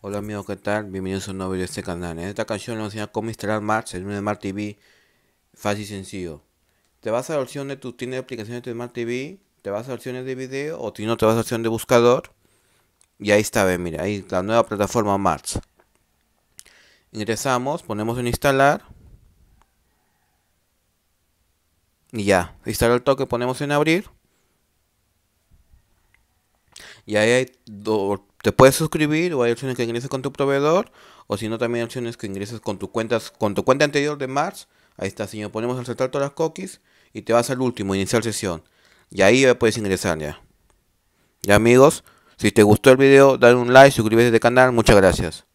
Hola amigos, ¿qué tal? Bienvenidos a un nuevo video de este canal. En ¿eh? esta canción lo enseñar cómo instalar Mart en un Smart TV fácil y sencillo. Te vas a la opción de tu tienda de aplicaciones de Smart TV, te vas a opciones de video o si no te vas a la opción de buscador. Y ahí está, mira, ahí la nueva plataforma Mart. Ingresamos, ponemos en instalar. Y ya, instala el toque, ponemos en abrir. Y ahí hay dos te puedes suscribir o hay opciones que ingreses con tu proveedor o si no también hay opciones que ingreses con tu cuentas con tu cuenta anterior de Mars ahí está si señor ponemos a aceptar todas las cookies y te vas al último iniciar sesión y ahí ya puedes ingresar ya ya amigos si te gustó el video dale un like suscríbete al este canal muchas gracias